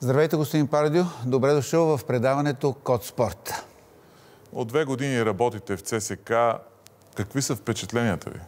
Здравейте, господин Парадио. Добре дошъл в предаването Код Спорт. От две години работите в ЦСК. Какви са впечатленията ви?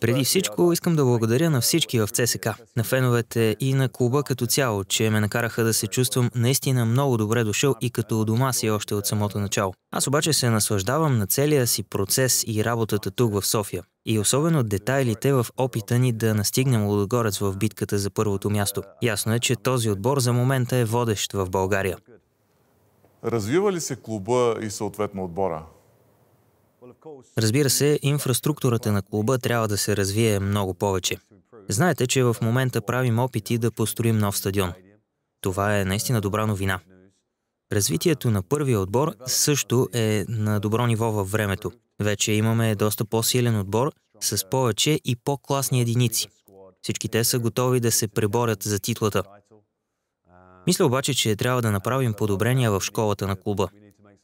Преди всичко искам да благодаря на всички в ЦСК, на феновете и на клуба като цяло, че ме накараха да се чувствам наистина много добре дошъл и като у дома си още от самото начало. Аз обаче се наслаждавам на целия си процес и работата тук в София. И особено детайлите в опита ни да настигнем Лудогорец в битката за първото място. Ясно е, че този отбор за момента е водещ в България. Развива ли се клуба и съответно отбора? Разбира се, инфраструктурата на клуба трябва да се развие много повече. Знаете, че в момента правим опити да построим нов стадион. Това е наистина добра новина. Развитието на първия отбор също е на добро ниво във времето. Вече имаме доста по-силен отбор с повече и по-класни единици. Всички те са готови да се преборят за титлата. Мисля обаче, че трябва да направим подобрения в школата на клуба.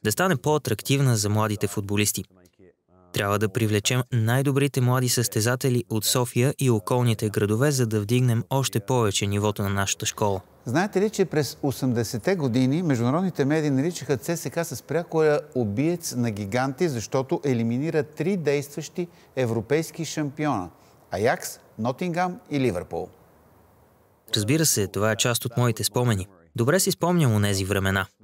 Да стане по-атрактивна за младите футболисти – трябва да привлечем най-добрите млади състезатели от София и околните градове, за да вдигнем още повече нивото на нашата школа. Знаете ли, че през 80-те години международните медии наричаха ЦСК с прякоя обиец на гиганти, защото елиминира три действащи европейски шампиона – Аякс, Нотингам и Ливърпул. Разбира се, това е част от моите спомени. Добре си спомням онези времена –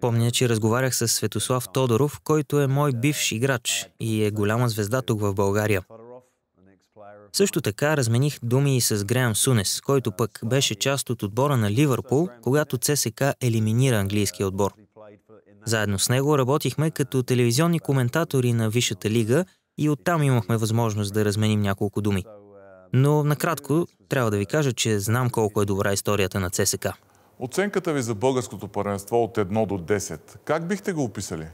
Помня, че разговарях с Светослав Тодоров, който е мой бивш играч и е голяма звезда тук в България. Също така размених думи и с Греам Сунес, който пък беше част от отбора на Ливърпул, когато ЦСК елиминира английския отбор. Заедно с него работихме като телевизионни коментатори на Висшата лига и оттам имахме възможност да разменим няколко думи. Но накратко трябва да ви кажа, че знам колко е добра историята на ЦСКА. Оценката ви за българското първенство от 1 до 10, как бихте го описали?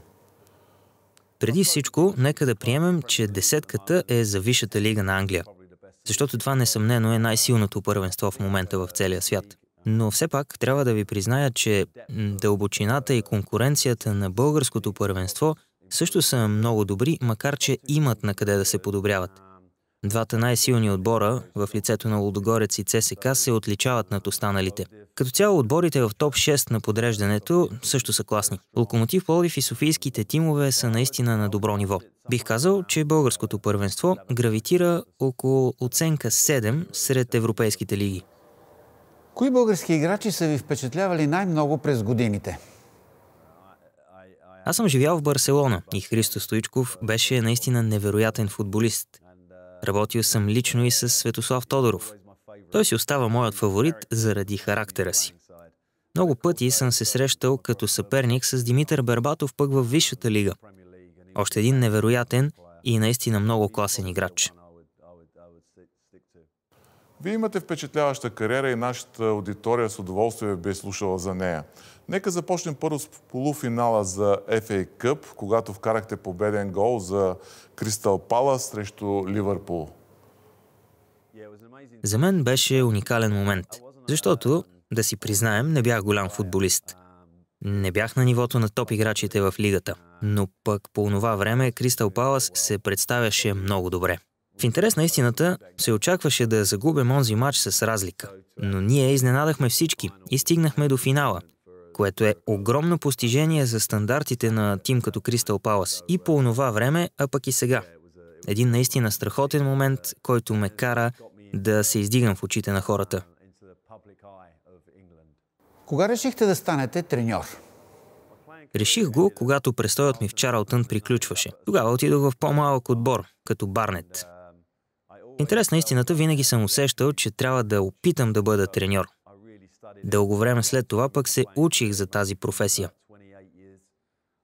Преди всичко, нека да приемем, че десетката е за Висшата лига на Англия. Защото това несъмнено е най-силното първенство в момента в целия свят. Но все пак трябва да ви призная, че дълбочината и конкуренцията на българското първенство също са много добри, макар че имат на къде да се подобряват. Двата най-силни отбора в лицето на Лудогорец и ЦСК се отличават над останалите. Като цяло отборите в топ 6 на подреждането също са класни. Локомотив Полив и софийските тимове са наистина на добро ниво. Бих казал, че българското първенство гравитира около оценка 7 сред европейските лиги. Кои български играчи са ви впечатлявали най-много през годините? Аз съм живял в Барселона и Христо Стоичков беше наистина невероятен футболист – Работил съм лично и с Светослав Тодоров. Той си остава моят фаворит заради характера си. Много пъти съм се срещал като съперник с Димитър Бербатов пък във Висшата лига. Още един невероятен и наистина много класен играч. Вие имате впечатляваща кариера и нашата аудитория с удоволствие би е слушала за нея. Нека започнем първо с полуфинала за FA Cup, когато вкарахте победен гол за Кристал Пала срещу Ливърпул. За мен беше уникален момент, защото, да си признаем, не бях голям футболист. Не бях на нивото на топ играчите в лигата, но пък по това време Кристал Палас се представяше много добре. В интерес на истината се очакваше да загубим онзи матч с разлика, но ние изненадахме всички и стигнахме до финала, което е огромно постижение за стандартите на тим като Кристал Палас и по онова време, а пък и сега. Един наистина страхотен момент, който ме кара да се издигам в очите на хората. Кога решихте да станете треньор? Реших го, когато престоят ми в Чарлтън приключваше. Тогава отидох в по-малък отбор, като Барнет. Интересна истината, винаги съм усещал, че трябва да опитам да бъда треньор. Дълго време след това пък се учих за тази професия.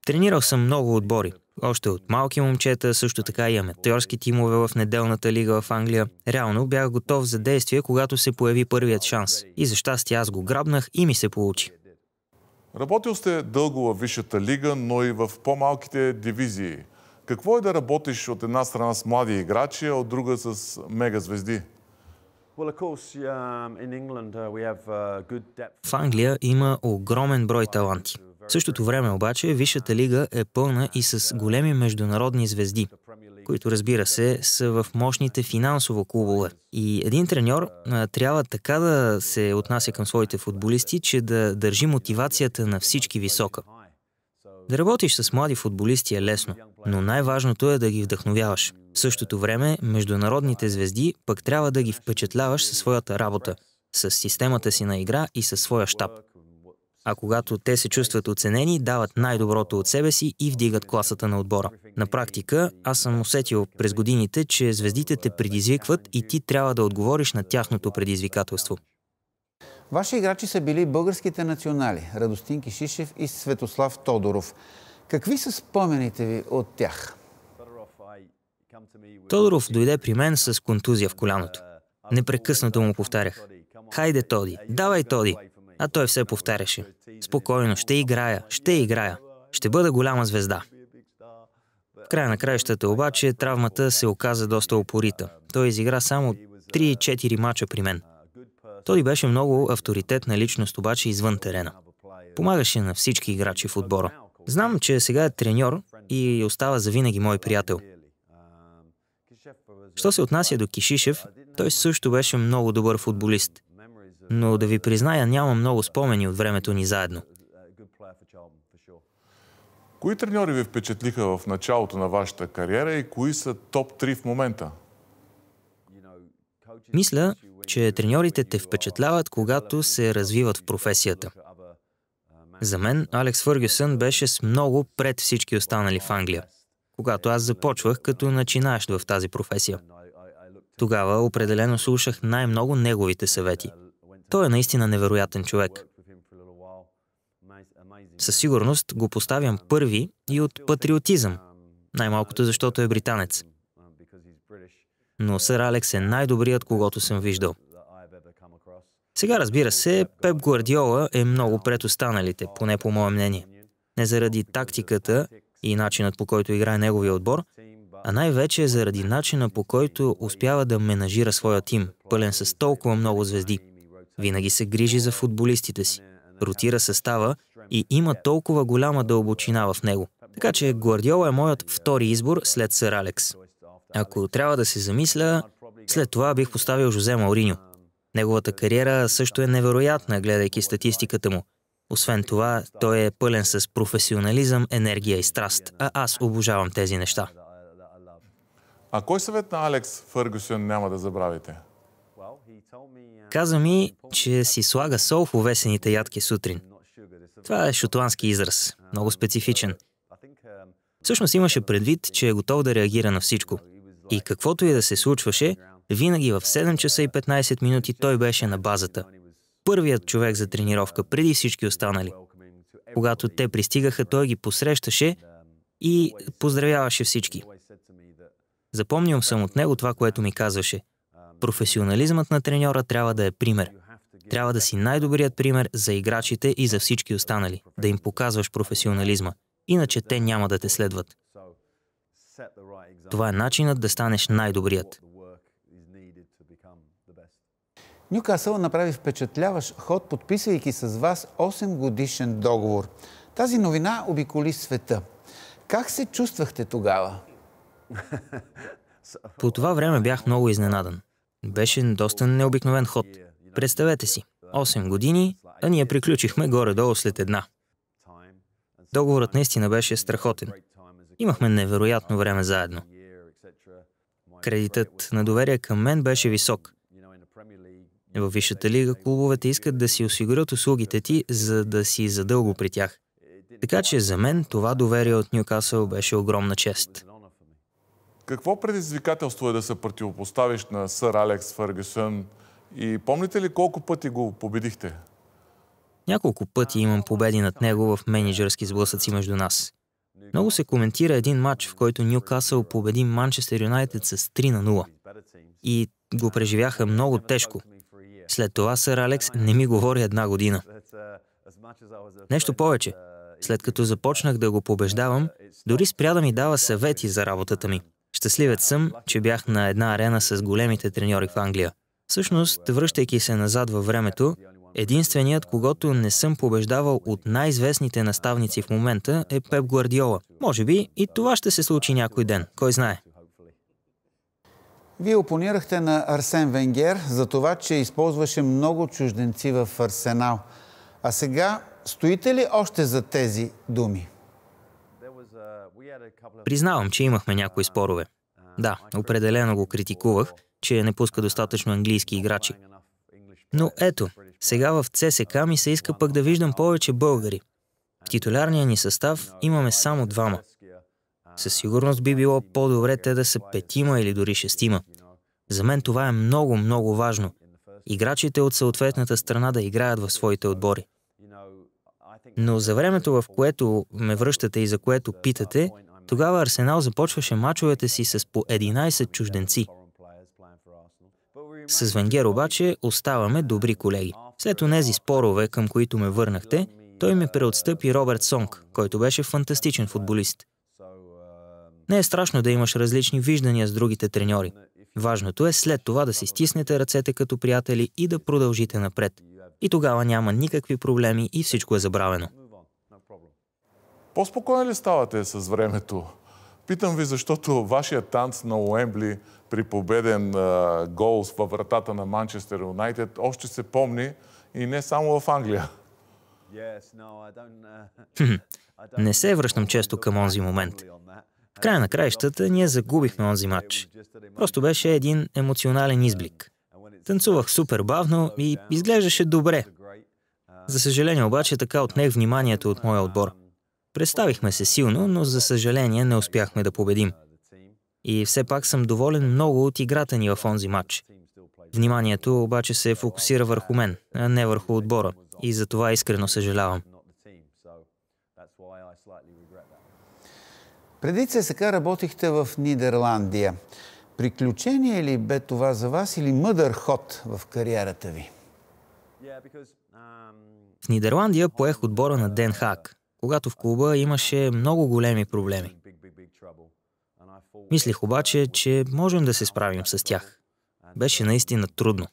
Тренирал съм много отбори. Още от малки момчета, също така и аматьорски тимове в неделната лига в Англия. Реално бях готов за действие, когато се появи първият шанс. И за щастие аз го грабнах и ми се получи. Работил сте дълго във Висшата лига, но и в по-малките дивизии – какво е да работиш от една страна с млади играчи, а от друга с мега звезди? Um, uh, uh, в Англия има огромен брой таланти. В същото време обаче Висшата лига е пълна и с големи международни звезди, които разбира се са в мощните финансово клубове. И един треньор трябва така да се отнася към своите футболисти, че да държи мотивацията на всички висока. Да работиш с млади футболисти е лесно, но най-важното е да ги вдъхновяваш. В същото време, международните звезди пък трябва да ги впечатляваш със своята работа, с системата си на игра и със своя щаб. А когато те се чувстват оценени, дават най-доброто от себе си и вдигат класата на отбора. На практика, аз съм усетил през годините, че звездите те предизвикват и ти трябва да отговориш на тяхното предизвикателство. Ваши играчи са били българските национали Радостин Кишишев и Светослав Тодоров. Какви са спомените ви от тях? Тодоров дойде при мен с контузия в коляното. Непрекъснато му повтарях. Хайде, Тоди, давай, Тоди. А той все повтаряше. Спокойно, ще играя, ще играя. Ще бъда голяма звезда. В края на краищата обаче травмата се оказа доста опорита. Той изигра само 3-4 мача при мен – той беше много авторитетна личност, обаче извън терена. Помагаше на всички играчи в отбора. Знам, че сега е треньор и остава завинаги мой приятел. Що се отнася до Кишишев, той също беше много добър футболист. Но да ви призная, няма много спомени от времето ни заедно. Кои треньори ви впечатлиха в началото на вашата кариера и кои са топ 3 в момента? Мисля, че треньорите те впечатляват, когато се развиват в професията. За мен Алекс Фъргюсън беше с много пред всички останали в Англия, когато аз започвах като начинаещ в тази професия. Тогава определено слушах най-много неговите съвети. Той е наистина невероятен човек. Със сигурност го поставям първи и от патриотизъм, най-малкото защото е британец но сър Алекс е най-добрият, когато съм виждал. Сега разбира се, Пеп Гвардиола е много пред останалите, поне по мое мнение. Не заради тактиката и начинът по който играе неговия отбор, а най-вече заради начина по който успява да менажира своя тим, пълен с толкова много звезди. Винаги се грижи за футболистите си, ротира състава и има толкова голяма дълбочина в него. Така че Гвардиола е моят втори избор след Сър Алекс. Ако трябва да се замисля, след това бих поставил Жозе Мауриньо. Неговата кариера също е невероятна, гледайки статистиката му. Освен това, той е пълен с професионализъм, енергия и страст, а аз обожавам тези неща. А кой съвет на Алекс Фъргюсън няма да забравите? Каза ми, че си слага сол в увесените ядки сутрин. Това е шотландски израз, много специфичен. Всъщност имаше предвид, че е готов да реагира на всичко – и каквото и да се случваше, винаги в 7 часа и 15 минути той беше на базата. Първият човек за тренировка преди всички останали. Когато те пристигаха, той ги посрещаше и поздравяваше всички. Запомням съм от него това, което ми казваше. Професионализмът на треньора трябва да е пример. Трябва да си най-добрият пример за играчите и за всички останали, да им показваш професионализма, иначе те няма да те следват. Това е начинът да станеш най-добрият. Нюкасъл направи впечатляващ ход, подписвайки с вас 8 годишен договор. Тази новина обиколи света. Как се чувствахте тогава? По това време бях много изненадан. Беше доста необикновен ход. Представете си, 8 години, а ние приключихме горе-долу след една. Договорът наистина беше страхотен. Имахме невероятно време заедно. Кредитът на доверие към мен беше висок. Във Висшата лига клубовете искат да си осигурят услугите ти, за да си задълго при тях. Така че за мен това доверие от Ньюкасъл беше огромна чест. Какво предизвикателство е да се противопоставиш на сър Алекс Фъргюсън и помните ли колко пъти го победихте? Няколко пъти имам победи над него в менеджерски сблъсъци между нас. Много се коментира един матч, в който Ньюкасъл победи Манчестър Юнайтед с 3 на 0. И го преживяха много тежко. След това сър Алекс не ми говори една година. Нещо повече. След като започнах да го побеждавам, дори спря да ми дава съвети за работата ми. Щастливец съм, че бях на една арена с големите треньори в Англия. Всъщност, връщайки се назад във времето, Единственият, когато не съм побеждавал от най-известните наставници в момента е Пеп Гвардиола. Може би и това ще се случи някой ден, кой знае. Вие опонирахте на Арсен Венгер за това, че използваше много чужденци в Арсенал. А сега стоите ли още за тези думи? Признавам, че имахме някои спорове. Да, определено го критикувах, че не пуска достатъчно английски играчи. Но ето, сега в ЦСК ми се иска пък да виждам повече българи. В титулярния ни състав имаме само двама. Със сигурност би било по-добре те да са петима или дори шестима. За мен това е много, много важно. Играчите от съответната страна да играят в своите отбори. Но за времето, в което ме връщате и за което питате, тогава Арсенал започваше мачовете си с по 11 чужденци. С Венгер обаче оставаме добри колеги. След онези спорове, към които ме върнахте, той ме преотстъпи Робърт Сонг, който беше фантастичен футболист. Не е страшно да имаш различни виждания с другите треньори. Важното е след това да си стиснете ръцете като приятели и да продължите напред. И тогава няма никакви проблеми и всичко е забравено. по спокойно ли ставате с времето? Питам ви, защото вашия танц на Уембли при победен а, гол във вратата на Манчестър Юнайтед още се помни и не само в Англия. Uh, не се връщам често към онзи момент. В края на краищата ние загубихме онзи матч. Просто беше един емоционален um, изблик. Танцувах супер бавно и изглеждаше добре. Uh, за съжаление обаче така отнех вниманието от моя отбор. Um, Представихме се силно, но за съжаление не успяхме да победим и все пак съм доволен много от играта ни в онзи матч. Вниманието обаче се фокусира върху мен, а не върху отбора и за това искрено съжалявам. Преди ЦСКА работихте в Нидерландия. Приключение ли бе това за вас или мъдър ход в кариерата ви? В Нидерландия поех отбора на Ден Хак, когато в клуба имаше много големи проблеми. Мислих обаче, че можем да се справим с тях. Беше наистина трудно.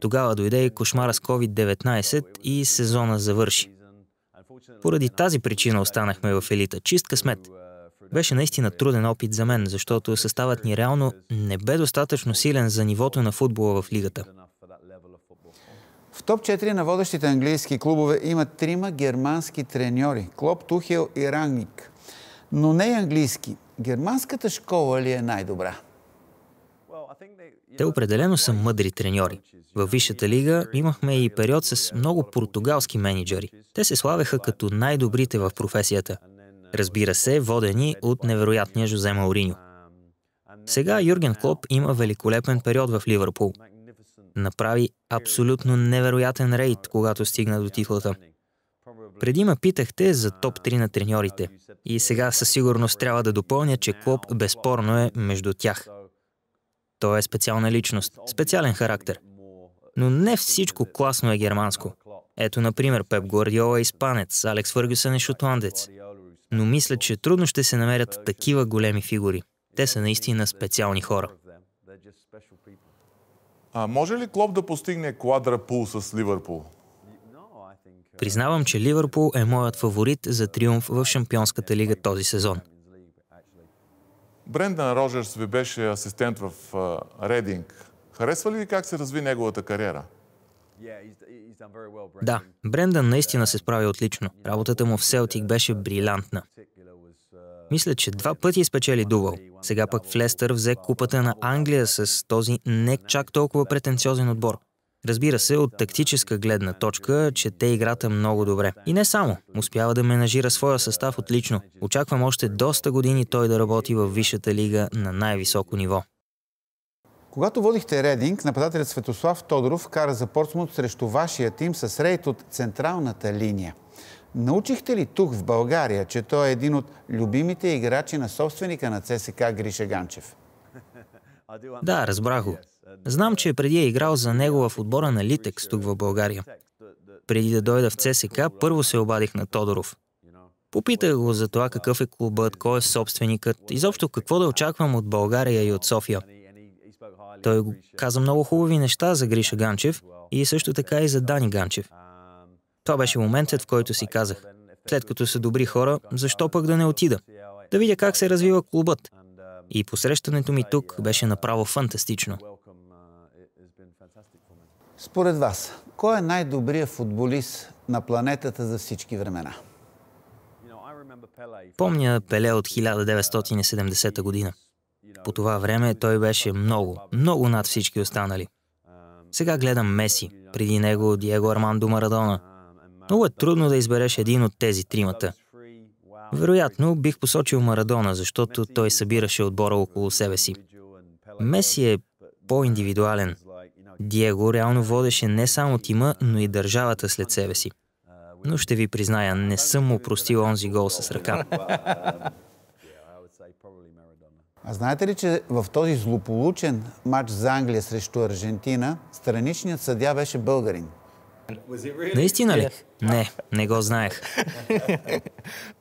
Тогава дойде и кошмара с COVID-19 и сезона завърши. Поради тази причина останахме в елита. Чист късмет. Беше наистина труден опит за мен, защото съставът ни реално не бе достатъчно силен за нивото на футбола в лигата. В топ 4 на водещите английски клубове има трима германски треньори – Клоп, Тухел и Рангник. Но не английски – Германската школа ли е най-добра? Те определено са мъдри треньори. Във Висшата лига имахме и период с много португалски менеджери. Те се славеха като най-добрите в професията. Uh, Разбира се, водени от невероятния Жозе Мауриньо. Um, Сега Юрген Клоп има великолепен период в Ливърпул. Направи абсолютно невероятен рейд, когато стигна до титлата – преди ме питахте за топ-3 на треньорите. И сега със сигурност трябва да допълня, че Клоп безспорно е между тях. Той е специална личност, специален характер. Но не всичко класно е германско. Ето, например, Пеп Гвардиола е испанец, Алекс Фъргюсън е шотландец. Но мисля, че трудно ще се намерят такива големи фигури. Те са наистина специални хора. А може ли Клоп да постигне квадрапул с Ливърпул? Признавам, че Ливърпул е моят фаворит за триумф в Шампионската лига този сезон. Брендан Роджерс ви беше асистент в Рединг. Харесва ли ви как се разви неговата кариера? Да, Брендан наистина се справи отлично. Работата му в Селтик беше брилянтна. Мисля, че два пъти е спечели дубъл. Сега пък в Лестър взе купата на Англия с този не чак толкова претенциозен отбор – Разбира се, от тактическа гледна точка, че те играта много добре. И не само. Успява да менажира своя състав отлично. Очаквам още доста години той да работи в Висшата лига на най-високо ниво. Когато водихте Рединг, нападателят Светослав Тодоров кара за Портсмут срещу вашия тим с рейд от централната линия. Научихте ли тук, в България, че той е един от любимите играчи на собственика на ЦСК Гриша Ганчев? Да, разбрах го. Знам, че преди е играл за него в отбора на Литекс тук в България. Преди да дойда в ЦСК, първо се обадих на Тодоров. Попитах го за това какъв е клубът, кой е собственикът, изобщо какво да очаквам от България и от София. Той го каза много хубави неща за Гриша Ганчев и също така и за Дани Ганчев. Това беше моментът, в който си казах, след като са добри хора, защо пък да не отида? Да видя как се развива клубът. И посрещането ми тук беше направо фантастично. Според вас, кой е най-добрият футболист на планетата за всички времена? Помня Пеле от 1970 година. По това време той беше много, много над всички останали. Сега гледам Меси, преди него Диего Армандо Марадона. Много е трудно да избереш един от тези тримата. Вероятно бих посочил Марадона, защото той събираше отбора около себе си. Меси е по-индивидуален – Диего реално водеше не само тима, но и държавата след себе си. Но ще ви призная, не съм му простил онзи гол с ръка. А знаете ли, че в този злополучен матч за Англия срещу Аржентина, страничният съдя беше българин? Наистина ли? Не, не го знаех.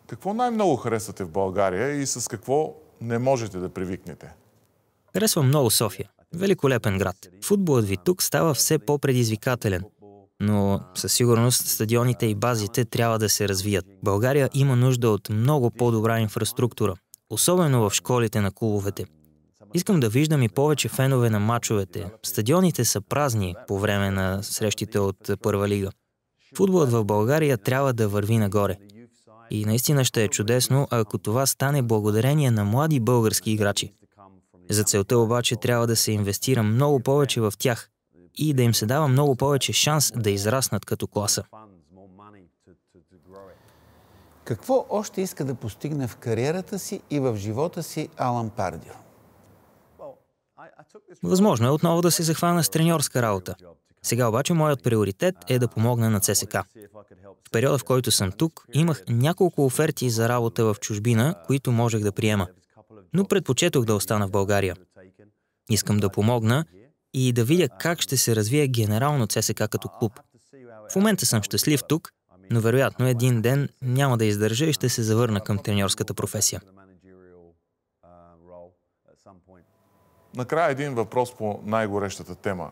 Какво най-много харесвате в България и с какво не можете да привикнете? Харесвам много София. Великолепен град. Футболът ви тук става все по-предизвикателен. Но със сигурност стадионите и базите трябва да се развият. България има нужда от много по-добра инфраструктура, особено в школите на клубовете. Искам да виждам и повече фенове на мачовете. Стадионите са празни по време на срещите от Първа лига. Футболът в България трябва да върви нагоре. И наистина ще е чудесно, ако това стане благодарение на млади български играчи. За целта обаче трябва да се инвестира много повече в тях и да им се дава много повече шанс да израснат като класа. Какво още иска да постигне в кариерата си и в живота си Алан Пардио? Възможно е отново да се захвана с треньорска работа. Сега обаче моят приоритет е да помогна на ЦСК. В периода, в който съм тук, имах няколко оферти за работа в чужбина, които можех да приема но предпочетох да остана в България. Искам да помогна и да видя как ще се развие генерално ЦСК като клуб. В момента съм щастлив тук, но вероятно един ден няма да издържа и ще се завърна към треньорската професия. Накрая един въпрос по най-горещата тема.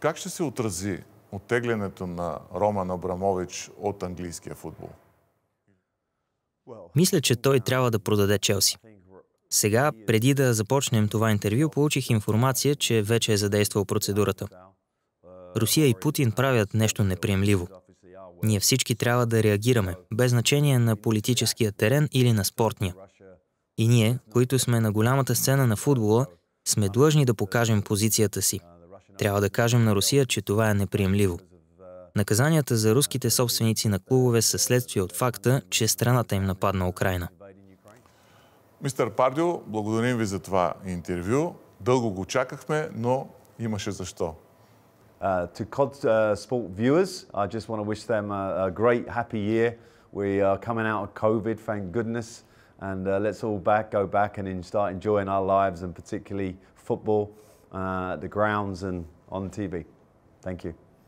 Как ще се отрази оттеглянето на Роман Абрамович от английския футбол? Мисля, че той трябва да продаде Челси. Сега, преди да започнем това интервю, получих информация, че вече е задействал процедурата. Русия и Путин правят нещо неприемливо. Ние всички трябва да реагираме, без значение на политическия терен или на спортния. И ние, които сме на голямата сцена на футбола, сме длъжни да покажем позицията си. Трябва да кажем на Русия, че това е неприемливо. Наказанията за руските собственици на клубове са следствие от факта, че страната им нападна Украина. Мистер Пардио, благодарим ви за това интервю. Дълго го чакахме, но имаше защо. Uh, to COD uh, Sport viewers, I just want to wish them a, a great, happy year. We are coming out of COVID, thank goodness, and uh, let's all back go back and start enjoying our lives, and particularly football, uh, the grounds, and on TV. Thank you.